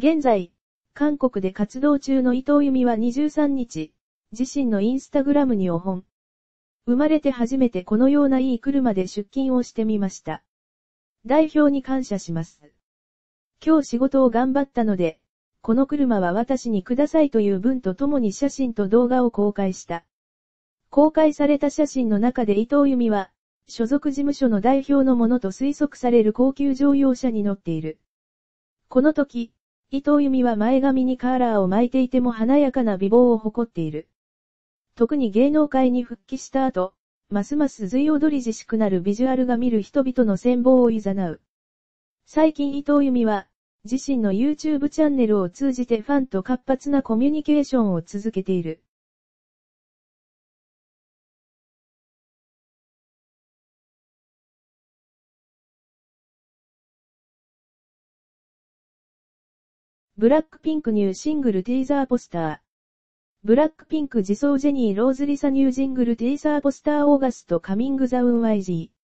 現在、韓国で活動中の伊藤由美は23日、自身のインスタグラムにお本。生まれて初めてこのようないい車で出勤をしてみました。代表に感謝します。今日仕事を頑張ったので、この車は私にくださいという文とともに写真と動画を公開した。公開された写真の中で伊藤由美は、所属事務所の代表のものと推測される高級乗用車に乗っている。この時、伊藤由美は前髪にカーラーを巻いていても華やかな美貌を誇っている。特に芸能界に復帰した後、ますます随踊り自粛なるビジュアルが見る人々の戦望を誘う。最近伊藤由美は、自身の YouTube チャンネルを通じてファンと活発なコミュニケーションを続けている。ブラックピンクニューシングルティーザーポスター。ブラックピンク自走ジェニー・ローズ・リサニュージングルティーザーポスターオーガスト・カミング・ザ・ウン・ワイジー。